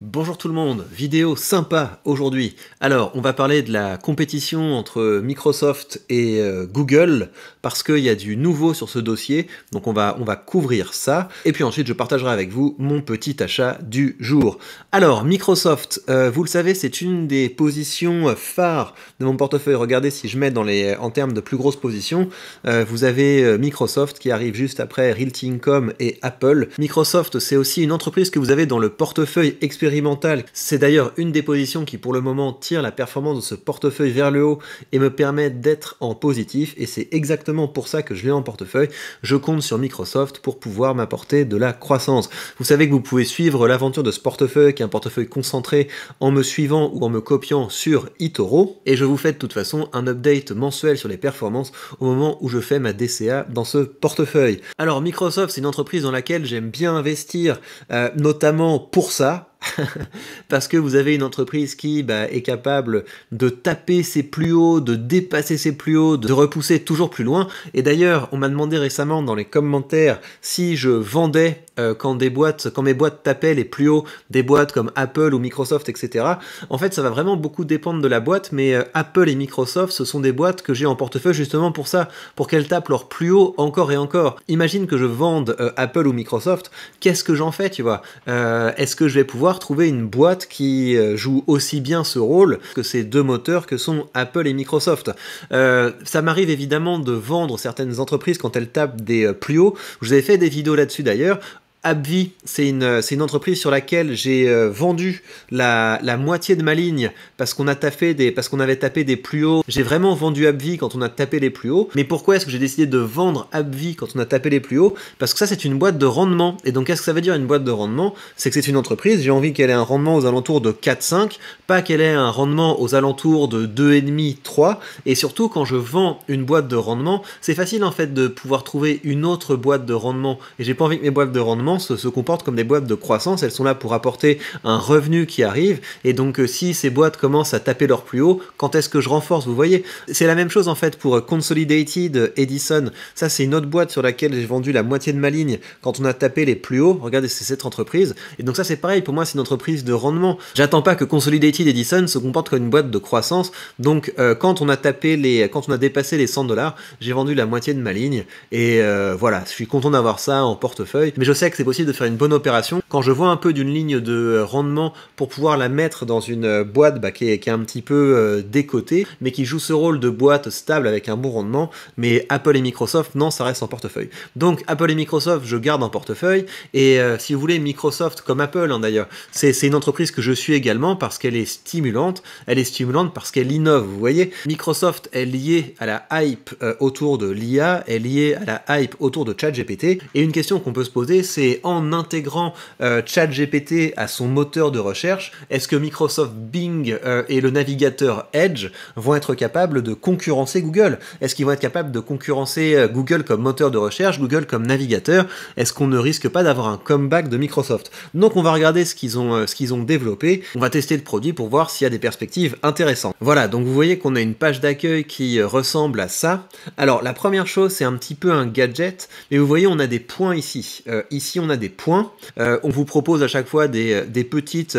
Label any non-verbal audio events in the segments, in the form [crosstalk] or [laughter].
Bonjour tout le monde, vidéo sympa aujourd'hui. Alors, on va parler de la compétition entre Microsoft et euh, Google parce qu'il y a du nouveau sur ce dossier, donc on va, on va couvrir ça. Et puis ensuite, je partagerai avec vous mon petit achat du jour. Alors, Microsoft, euh, vous le savez, c'est une des positions phares de mon portefeuille. Regardez si je mets dans les, en termes de plus grosses positions, euh, vous avez Microsoft qui arrive juste après Realty Income et Apple. Microsoft, c'est aussi une entreprise que vous avez dans le portefeuille expérimental c'est d'ailleurs une des positions qui pour le moment tire la performance de ce portefeuille vers le haut et me permet d'être en positif et c'est exactement pour ça que je l'ai en portefeuille. Je compte sur Microsoft pour pouvoir m'apporter de la croissance. Vous savez que vous pouvez suivre l'aventure de ce portefeuille qui est un portefeuille concentré en me suivant ou en me copiant sur eToro et je vous fais de toute façon un update mensuel sur les performances au moment où je fais ma DCA dans ce portefeuille. Alors Microsoft c'est une entreprise dans laquelle j'aime bien investir euh, notamment pour ça, [laughs] parce que vous avez une entreprise qui bah, est capable de taper ses plus hauts, de dépasser ses plus hauts, de repousser toujours plus loin. Et d'ailleurs, on m'a demandé récemment dans les commentaires si je vendais euh, quand des boîtes, quand mes boîtes tapaient les plus hauts, des boîtes comme Apple ou Microsoft, etc. En fait, ça va vraiment beaucoup dépendre de la boîte, mais euh, Apple et Microsoft, ce sont des boîtes que j'ai en portefeuille justement pour ça, pour qu'elles tapent leurs plus hauts encore et encore. Imagine que je vende euh, Apple ou Microsoft, qu'est-ce que j'en fais, tu vois Est-ce que je vais pouvoir trouver une boîte qui euh, joue aussi bien ce rôle que ces deux moteurs que sont Apple et Microsoft. Euh, ça m'arrive évidemment de vendre certaines entreprises quand elles tapent des euh, plus hauts. Je vous ai fait des vidéos là-dessus d'ailleurs. Abvi, c'est une, une, entreprise sur laquelle j'ai euh, vendu la, moitié de ma ligne parce qu'on a des, parce qu'on avait tapé des plus hauts. J'ai vraiment vendu Abvi quand on a tapé les plus hauts. Mais pourquoi est-ce que j'ai décidé de vendre Abvi quand on a tapé les plus hauts Parce que ça, c'est une boîte de rendement. Et donc, qu'est-ce que ça veut dire une boîte de rendement C'est que c'est une entreprise. J'ai envie qu'elle ait un rendement aux alentours de 4-5, pas qu'elle ait un rendement aux alentours de 2,5-3. Et surtout, quand je vends une boîte de rendement, c'est facile en fait de pouvoir trouver une autre boîte de rendement. Et j'ai pas envie que mes boîtes de rendement se comportent comme des boîtes de croissance, elles sont là pour apporter un revenu qui arrive, et donc euh, si ces boîtes commencent à taper leur plus haut, quand est-ce que je renforce Vous voyez, c'est la même chose en fait pour euh, Consolidated euh, Edison, ça c'est une autre boîte sur laquelle j'ai vendu la moitié de ma ligne quand on a tapé les plus hauts, regardez c'est cette entreprise, et donc ça c'est pareil, pour moi c'est une entreprise de rendement, j'attends pas que Consolidated Edison se comporte comme une boîte de croissance, donc quand on a tapé les, quand on a dépassé les 100 dollars, j'ai vendu la moitié de ma ligne, et voilà, je suis content d'avoir ça en portefeuille, mais je sais que c'est possible de faire une bonne opération. Quand je vois un peu d'une ligne de rendement pour pouvoir la mettre dans une boîte bah, qui, est, un petit peu euh, décotée, mais qui joue ce rôle de boîte stable avec un bon rendement, mais Apple et Microsoft, non, ça reste en portefeuille. Donc Apple et Microsoft, je garde en portefeuille, et euh, si vous voulez, Microsoft, comme Apple hein, d'ailleurs, c'est une entreprise que je suis également parce qu'elle est stimulante, elle est stimulante parce qu'elle innove, vous voyez. Microsoft est liée à la hype euh, autour de l'IA, est liée à la hype autour de ChatGPT, et une question qu'on peut se poser, c'est et en intégrant euh, ChatGPT à son moteur de recherche, est-ce que Microsoft Bing euh, et le navigateur Edge vont être capables de concurrencer Google Est-ce qu'ils vont être capables de concurrencer euh, Google comme moteur de recherche, Google comme navigateur Est-ce qu'on ne risque pas d'avoir un comeback de Microsoft Donc on va regarder ce qu'ils ont, ce qu'ils ont développé, on va tester le produit pour voir s'il y a des perspectives intéressantes. Voilà, donc vous voyez qu'on a une page d'accueil qui ressemble à ça. Alors la première chose, c'est un petit peu un gadget, mais vous voyez, on a des points ici. ici, on a des points, euh, on vous propose à chaque fois des, petites,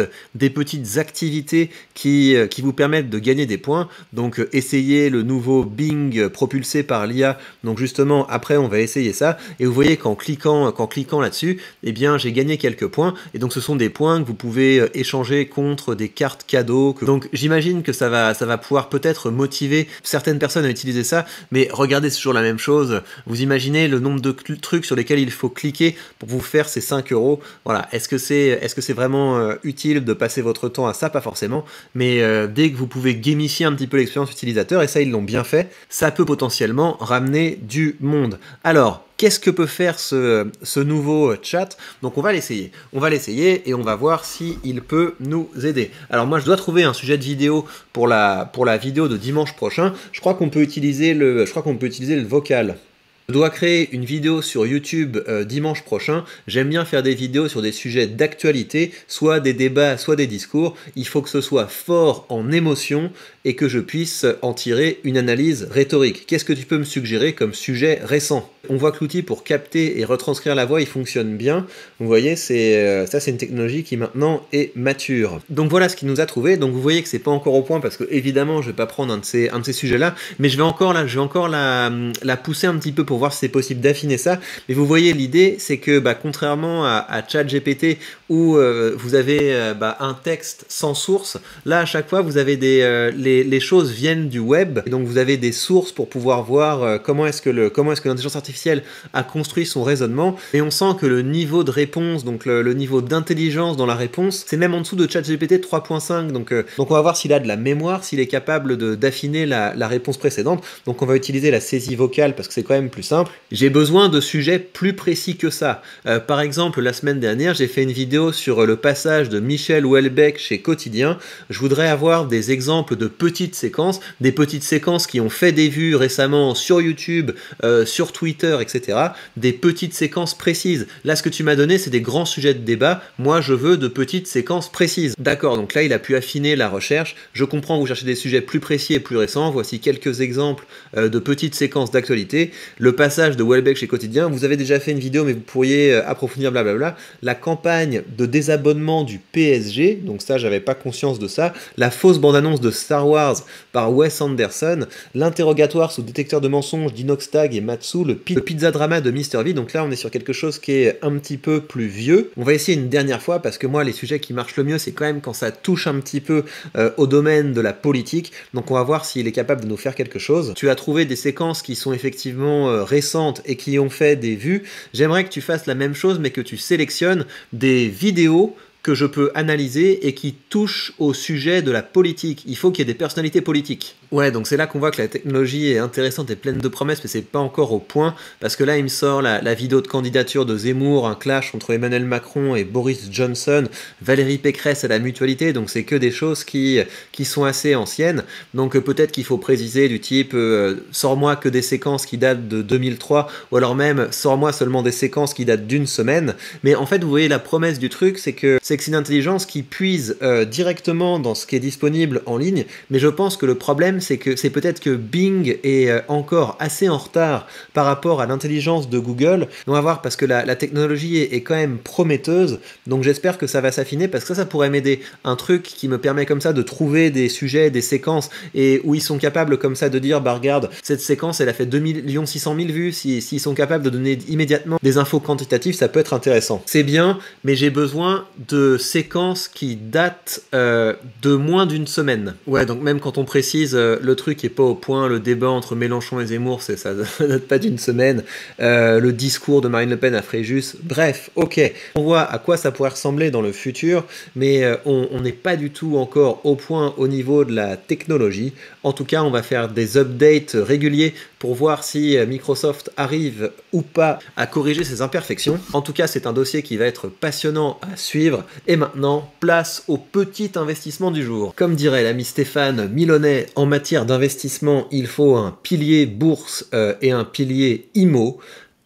activités euh, qui, vous permettent de gagner des points. Donc euh, essayez le nouveau Bing propulsé par l'IA. Donc justement, après, on va essayer ça. Et vous voyez qu'en cliquant, qu'en cliquant là-dessus, eh bien, j'ai gagné quelques points. Et donc ce sont des points que vous pouvez échanger contre des cartes cadeaux. Donc j'imagine que ça va, ça va pouvoir peut-être motiver certaines personnes à utiliser ça. Mais regardez, c'est toujours la même chose. Vous imaginez le nombre de trucs sur lesquels il faut cliquer pour vous faire ces 5 euros. Voilà, est-ce que c'est est -ce c'est vraiment euh, utile de passer votre temps à ça Pas forcément, mais euh, dès que vous pouvez gamifier un petit peu l'expérience utilisateur, et ça ils l'ont bien fait, ça peut potentiellement ramener du monde. Alors, qu'est-ce que peut faire ce, ce nouveau chat Donc on va l'essayer. On va l'essayer et on va voir si il peut nous aider. Alors moi je dois trouver un sujet de vidéo pour la, pour la vidéo de dimanche prochain. Je crois qu'on peut utiliser le je crois qu'on peut utiliser le vocal. Je dois créer une vidéo sur YouTube euh, dimanche prochain. J'aime bien faire des vidéos sur des sujets d'actualité, soit des débats, soit des discours. Il faut que ce soit fort en émotion et que je puisse en tirer une analyse rhétorique. Qu'est-ce que tu peux me suggérer comme sujet récent on voit que l'outil pour capter et retranscrire la voix, il fonctionne bien. Vous voyez, c'est euh, ça, c'est une technologie qui maintenant est mature. Donc voilà ce qu'il nous a trouvé. Donc vous voyez que c'est pas encore au point parce que évidemment, je vais pas prendre un de ces, un de ces sujets-là, mais je vais encore là, je encore la, la pousser un petit peu pour voir si c'est possible d'affiner ça. Mais vous voyez, l'idée, c'est que bah, contrairement à, ChatGPT où euh, vous avez euh, bah, un texte sans source, là à chaque fois vous avez des les, choses viennent du web, donc vous avez des sources pour pouvoir voir comment est-ce que le comment est-ce que l'intelligence artificielle a construit son raisonnement, et on sent que le niveau de réponse, donc le, niveau d'intelligence dans la réponse, c'est même en dessous de ChatGPT 3.5. Donc, euh, donc on va voir s'il a de la mémoire, s'il est capable d'affiner la, réponse précédente. Donc on va utiliser la saisie vocale parce que c'est quand même plus simple. J'ai besoin de sujets plus précis que ça. Euh, par exemple, la semaine dernière, j'ai fait une vidéo sur le passage de Michel Houellebecq chez Quotidien. Je voudrais avoir des exemples de petites séquences, des petites séquences qui ont fait des vues récemment sur YouTube, euh, sur Twitter, etc., des petites séquences précises. Là, ce que tu m'as donné, c'est des grands sujets de débat. Moi, je veux de petites séquences précises. D'accord, donc là, il a pu affiner la recherche. Je comprends, vous cherchez des sujets plus précis et plus récents. Voici quelques exemples euh, de petites séquences d'actualité. Le passage de Welbeck chez Quotidien, vous avez déjà fait une vidéo, mais vous pourriez euh, approfondir, blablabla. La campagne de désabonnement du PSG, donc ça, j'avais pas conscience de ça. La fausse bande-annonce de Star Wars par Wes Anderson. L'interrogatoire sous détecteur de mensonges d'Inoxtag et Matsu, le le Pizza Drama de Mr. V. Donc là, on est sur quelque chose qui est un petit peu plus vieux. On va essayer une dernière fois parce que moi, les sujets qui marchent le mieux, c'est quand même quand ça touche un petit peu euh, au domaine de la politique. Donc on va voir s'il est capable de nous faire quelque chose. Tu as trouvé des séquences qui sont effectivement euh, récentes et qui ont fait des vues. J'aimerais que tu fasses la même chose, mais que tu sélectionnes des vidéos que je peux analyser et qui touche au sujet de la politique. Il faut qu'il y ait des personnalités politiques. Ouais, donc c'est là qu'on voit que la technologie est intéressante et pleine de promesses, mais c'est pas encore au point, parce que là, il me sort la, vidéo de candidature de Zemmour, un clash entre Emmanuel Macron et Boris Johnson, Valérie Pécresse à la mutualité, donc c'est que des choses qui, qui sont assez anciennes. Donc euh, peut-être qu'il faut préciser du type euh, sors-moi que des séquences qui datent de 2003, ou alors même sors-moi seulement des séquences qui datent d'une semaine. Mais en fait, vous voyez, la promesse du truc, c'est que c'est une intelligence qui puise euh, directement dans ce qui est disponible en ligne, mais je pense que le problème, c'est que c'est peut-être que Bing est euh, encore assez en retard par rapport à l'intelligence de Google. On va voir parce que la, technologie est, quand même prometteuse, donc j'espère que ça va s'affiner parce que ça, ça pourrait m'aider. Un truc qui me permet comme ça de trouver des sujets, des séquences, et où ils sont capables comme ça de dire, bah regarde, cette séquence, elle a fait 2 600 000 vues, s'ils si, sont capables de donner immédiatement des infos quantitatives, ça peut être intéressant. C'est bien, mais j'ai besoin de de séquences qui datent euh, de moins d'une semaine. Ouais, donc même quand on précise euh, le truc n'est pas au point, le débat entre Mélenchon et Zemmour, ça ne [laughs] date pas d'une semaine, euh, le discours de Marine Le Pen à Fréjus, bref, ok, on voit à quoi ça pourrait ressembler dans le futur, mais on n'est pas du tout encore au point au niveau de la technologie. En tout cas, on va faire des updates réguliers pour voir si euh, Microsoft arrive ou pas à corriger ses imperfections. En tout cas, c'est un dossier qui va être passionnant à suivre. Et maintenant, place au petit investissement du jour. Comme dirait l'ami Stéphane Milonnet, en matière d'investissement, il faut un pilier bourse euh, et un pilier IMO.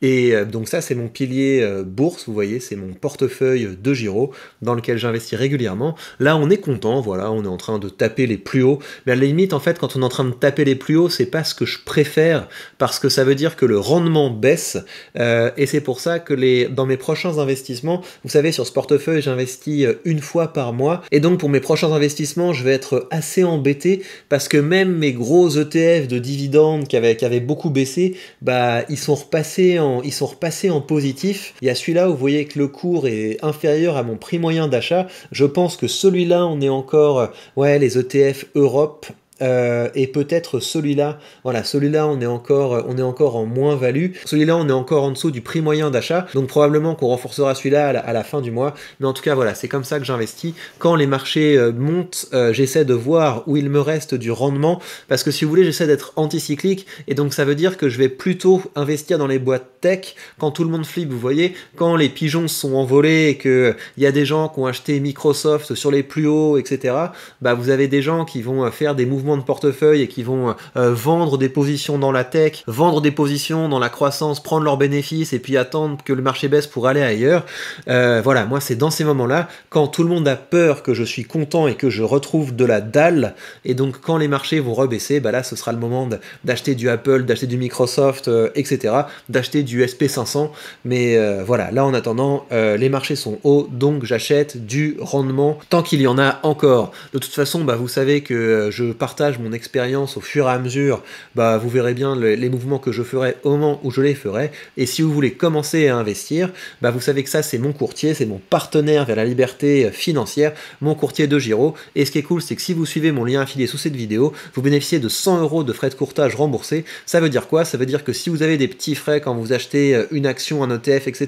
Et euh, donc ça, c'est mon pilier euh, bourse, vous voyez, c'est mon portefeuille de Giro dans lequel j'investis régulièrement. Là, on est content, voilà, on est en train de taper les plus hauts. Mais à la limite, en fait, quand on est en train de taper les plus hauts, c'est pas ce que je préfère parce que ça veut dire que le rendement baisse. Euh, et c'est pour ça que les, dans mes prochains investissements, vous savez, sur ce portefeuille, j'investis une fois par mois. Et donc, pour mes prochains investissements, je vais être assez embêté parce que même mes gros ETF de dividendes qui avaient, beaucoup baissé, bah, ils sont repassés en ils sont repassés en positif. Il y a celui-là où vous voyez que le cours est inférieur à mon prix moyen d'achat. Je pense que celui-là, on est encore, euh, ouais, les ETF Europe, euh, et peut-être celui-là, voilà, celui-là on est encore, euh, on est encore en moins value. Celui-là on est encore en dessous du prix moyen d'achat, donc probablement qu'on renforcera celui-là à, la fin du mois. Mais en tout cas voilà, c'est comme ça que j'investis. Quand les marchés montent, j'essaie de voir où il me reste du rendement, parce que si vous voulez, j'essaie d'être anticyclique, et donc ça veut dire que je vais plutôt investir dans les boîtes tech, quand tout le monde flippe, vous voyez, quand les pigeons sont envolés et il y a des gens qui ont acheté Microsoft sur les plus hauts, etc., bah vous avez des gens qui vont euh, faire des mouvements de portefeuille et qui vont euh, euh, vendre des positions dans la tech, vendre des positions dans la croissance, prendre leurs bénéfices et puis attendre que le marché baisse pour aller ailleurs. voilà, moi c'est dans ces moments-là, quand tout le monde a peur que je suis content et que je retrouve de la dalle, et donc quand les marchés vont rebaisser, bah là ce sera le moment d'acheter du Apple, d'acheter du Microsoft, etc., d'acheter du SP500. Mais euh, voilà, là en attendant, euh, les marchés sont hauts, donc j'achète du rendement tant qu'il y en a encore. De toute façon, bah, vous savez que euh, je partage mon expérience au fur et à mesure. Bah, vous verrez bien les, mouvements que je ferai au moment où je les ferai. Et si vous voulez commencer à investir, bah, vous savez que ça, c'est mon courtier, c'est mon partenaire vers la liberté financière, mon courtier de Giro. Et ce qui est cool, c'est que si vous suivez mon lien affilié sous cette vidéo, vous bénéficiez de 100 euros de frais de courtage remboursés. Ça veut dire quoi Ça veut dire que si vous avez des petits frais quand vous achetez euh, une action, un ETF, etc.,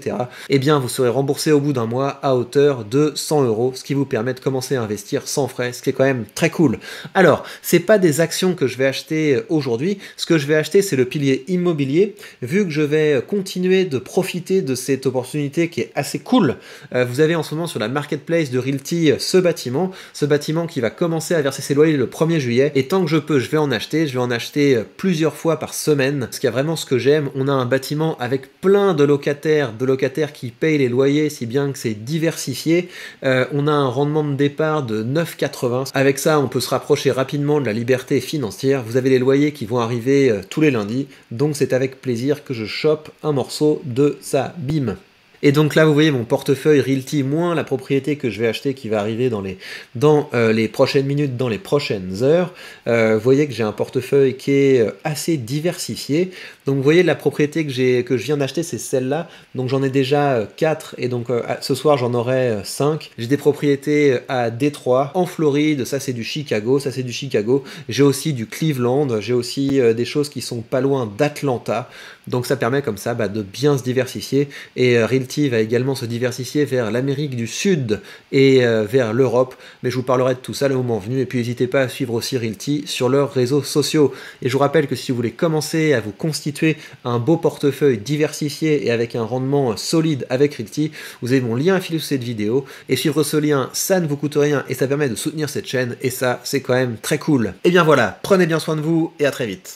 et eh bien vous serez remboursé au bout d'un mois à hauteur de 100 euros, ce qui vous permet de commencer à investir sans frais, ce qui est quand même très cool. Alors, c'est pas des actions que je vais acheter euh, aujourd'hui, ce que je vais acheter c'est le pilier immobilier, vu que je vais euh, continuer de profiter de cette opportunité qui est assez cool. vous avez en ce moment sur la marketplace de Realty ce bâtiment, ce bâtiment qui va commencer à verser ses loyers le 1er juillet, et tant que je peux, je vais en acheter, je vais en acheter plusieurs fois par semaine, ce qui est vraiment ce que j'aime. On a un bâtiment à avec plein de locataires, de locataires qui payent les loyers, si bien que c'est diversifié. Euh, on a un rendement de départ de 9,80. Avec ça, on peut se rapprocher rapidement de la liberté financière. Vous avez les loyers qui vont arriver euh, tous les lundis, donc c'est avec plaisir que je chope un morceau de sa Bim et donc là, vous voyez mon portefeuille Realty moins la propriété que je vais acheter qui va arriver dans les, dans, euh, les prochaines minutes, dans les prochaines heures. Euh, vous voyez que j'ai un portefeuille qui est euh, assez diversifié. Donc vous voyez la propriété que, que je viens d'acheter, c'est celle-là. Donc j'en ai déjà 4 et donc ce soir j'en aurai 5. J'ai des propriétés à Détroit, en Floride, ça c'est du Chicago, ça c'est du Chicago. J'ai aussi du Cleveland, j'ai aussi des choses qui sont pas loin d'Atlanta. Donc ça permet comme ça bah, de bien se diversifier et Realty va également se diversifier vers l'Amérique du Sud et euh, vers l'Europe. Mais je vous parlerai de tout ça le moment venu. Et puis n'hésitez pas à suivre aussi Realty sur leurs réseaux sociaux. Et je vous rappelle que si vous voulez commencer à vous constituer un beau portefeuille diversifié et avec un rendement solide avec Realty, vous avez mon lien affilié sous cette vidéo. Et suivre ce lien, ça ne vous coûte rien et ça permet de soutenir cette chaîne. Et ça, c'est quand même très cool. Et eh bien voilà, prenez bien soin de vous et à très vite.